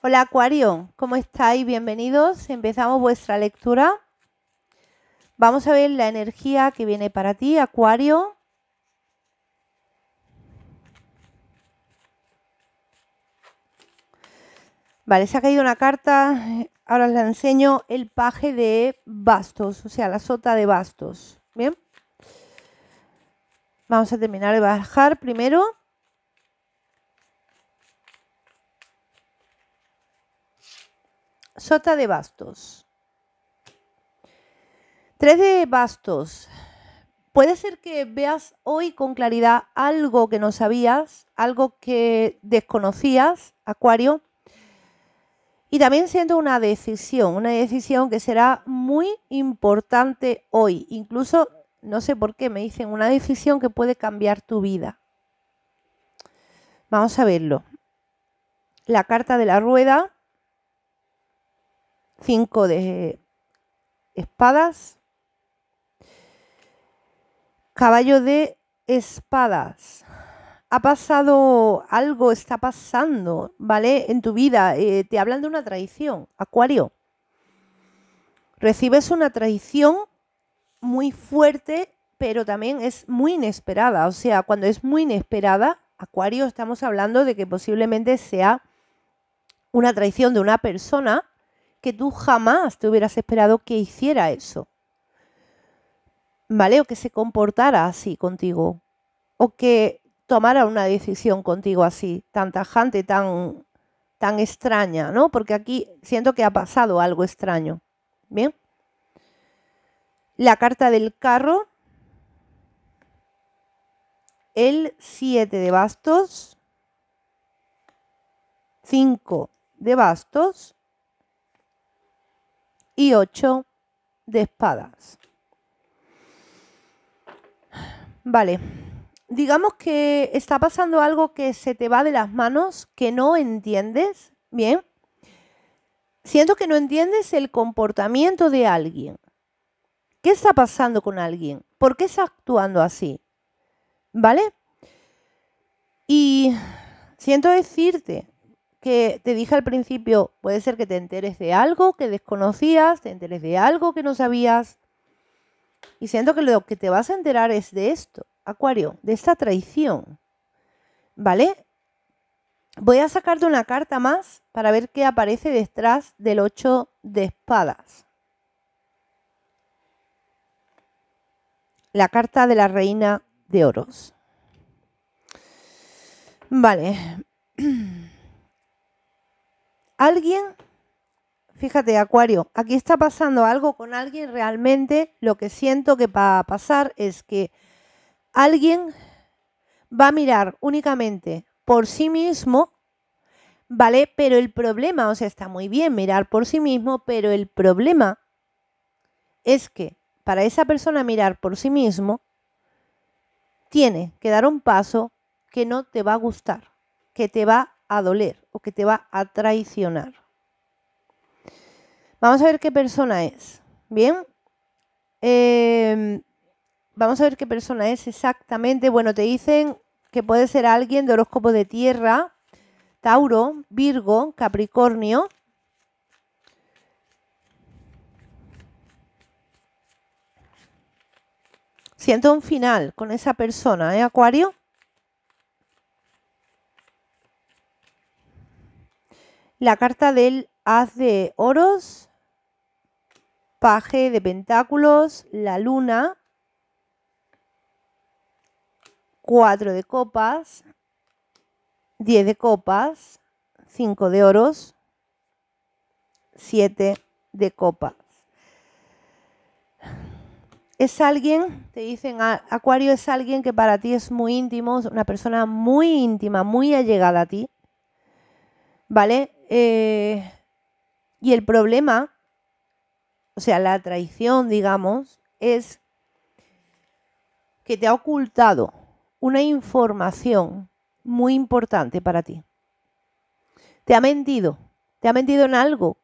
Hola Acuario, ¿cómo estáis? Bienvenidos. Empezamos vuestra lectura. Vamos a ver la energía que viene para ti, Acuario. Vale, se ha caído una carta. Ahora os la enseño. El paje de bastos, o sea, la sota de bastos. Bien. Vamos a terminar de bajar primero. Sota de bastos. Tres de bastos. Puede ser que veas hoy con claridad algo que no sabías, algo que desconocías, Acuario. Y también siendo una decisión, una decisión que será muy importante hoy. Incluso, no sé por qué, me dicen una decisión que puede cambiar tu vida. Vamos a verlo. La carta de la rueda, Cinco de espadas. Caballo de espadas. Ha pasado algo, está pasando, ¿vale? En tu vida. Eh, te hablan de una traición, Acuario. Recibes una traición muy fuerte, pero también es muy inesperada. O sea, cuando es muy inesperada, Acuario, estamos hablando de que posiblemente sea una traición de una persona que tú jamás te hubieras esperado que hiciera eso. ¿Vale? O que se comportara así contigo. O que tomara una decisión contigo así, tan tajante, tan, tan extraña, ¿no? Porque aquí siento que ha pasado algo extraño. ¿Bien? La carta del carro. El 7 de bastos. 5 de bastos y 8 de espadas. Vale, digamos que está pasando algo que se te va de las manos, que no entiendes, ¿bien? Siento que no entiendes el comportamiento de alguien. ¿Qué está pasando con alguien? ¿Por qué está actuando así? ¿Vale? Y siento decirte te dije al principio, puede ser que te enteres de algo que desconocías, te enteres de algo que no sabías. Y siento que lo que te vas a enterar es de esto, Acuario, de esta traición. ¿Vale? Voy a sacarte una carta más para ver qué aparece detrás del ocho de espadas. La carta de la reina de oros. Vale. alguien, fíjate Acuario, aquí está pasando algo con alguien realmente, lo que siento que va a pasar es que alguien va a mirar únicamente por sí mismo, ¿vale? Pero el problema, o sea, está muy bien mirar por sí mismo, pero el problema es que para esa persona mirar por sí mismo, tiene que dar un paso que no te va a gustar, que te va a doler que te va a traicionar. Vamos a ver qué persona es. Bien. Em, vamos a ver qué persona es exactamente. Bueno, te dicen que puede ser alguien de horóscopo de tierra, Tauro, Virgo, Capricornio. Siento un final con esa persona, ¿eh, Acuario? La carta del haz de oros, paje de pentáculos, la luna, cuatro de copas, diez de copas, cinco de oros, siete de copas. Es alguien, te dicen, Acuario es alguien que para ti es muy íntimo, una persona muy íntima, muy allegada a ti, ¿Vale? Eh, y el problema, o sea, la traición, digamos, es que te ha ocultado una información muy importante para ti. Te ha mentido, te ha mentido en algo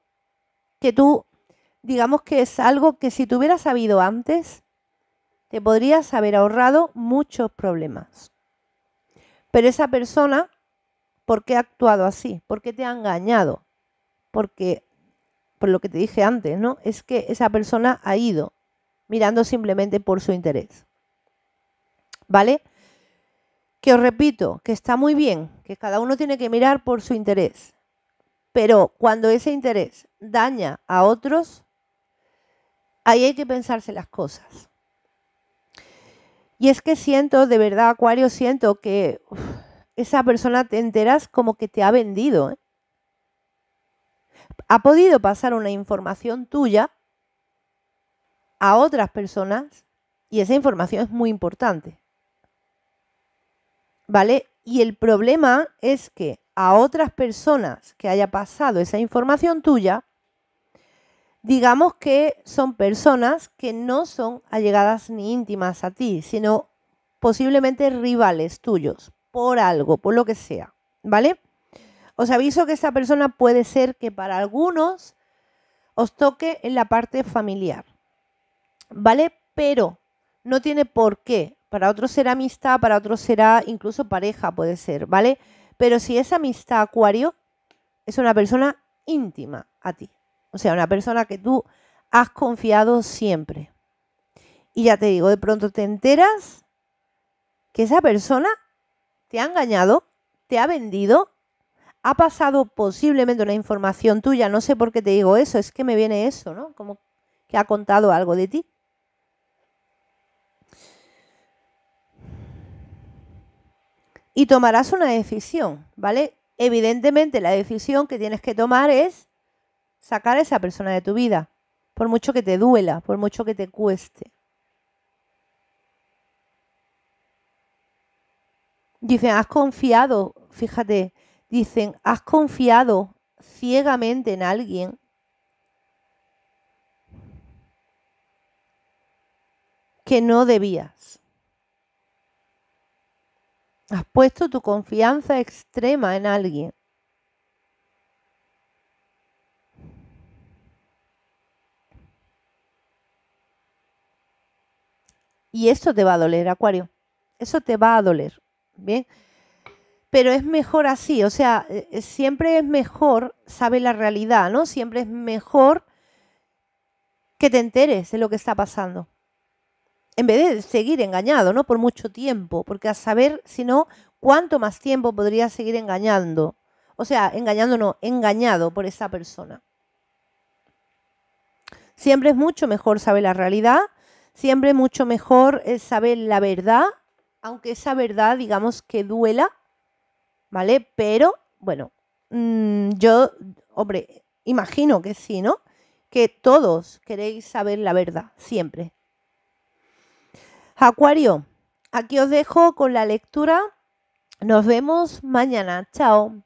que tú, digamos que es algo que si te hubieras sabido antes, te podrías haber ahorrado muchos problemas. Pero esa persona por qué ha actuado así, por qué te ha engañado, porque, por lo que te dije antes, ¿no? Es que esa persona ha ido mirando simplemente por su interés. ¿Vale? Que os repito, que está muy bien, que cada uno tiene que mirar por su interés, pero cuando ese interés daña a otros, ahí hay que pensarse las cosas. Y es que siento, de verdad, Acuario, siento que esa persona te enteras como que te ha vendido. ¿eh? Ha podido pasar una información tuya a otras personas y esa información es muy importante. ¿Vale? Y el problema es que a otras personas que haya pasado esa información tuya, digamos que son personas que no son allegadas ni íntimas a ti, sino posiblemente rivales tuyos por algo, por lo que sea, ¿vale? Os aviso que esa persona puede ser que para algunos os toque en la parte familiar, ¿vale? Pero no tiene por qué. Para otros será amistad, para otros será incluso pareja, puede ser, ¿vale? Pero si es amistad acuario, es una persona íntima a ti. O sea, una persona que tú has confiado siempre. Y ya te digo, de pronto te enteras que esa persona te ha engañado, te ha vendido, ha pasado posiblemente una información tuya, no sé por qué te digo eso, es que me viene eso, ¿no? Como que ha contado algo de ti. Y tomarás una decisión, ¿vale? Evidentemente la decisión que tienes que tomar es sacar a esa persona de tu vida, por mucho que te duela, por mucho que te cueste. Dicen, has confiado, fíjate, dicen, has confiado ciegamente en alguien. que no debías. Has puesto tu confianza extrema en alguien. Y eso te va a doler, Acuario. Eso te va a doler. Bien. Pero es mejor así, o sea, eh, eh, siempre es mejor, saber la realidad, ¿no? Siempre es mejor que te enteres de lo que está pasando. En vez de seguir engañado, ¿no? Por mucho tiempo, porque a saber, si no, cuánto más tiempo podría seguir engañando. O sea, engañándonos, engañado por esa persona. Siempre es mucho mejor saber la realidad, siempre es mucho mejor eh, saber la verdad aunque esa verdad, digamos, que duela, ¿vale? Pero, bueno, mm, yo, hombre, imagino que sí, ¿no? Que todos queréis saber la verdad, siempre. Acuario, aquí os dejo con la lectura. Nos vemos mañana. Chao.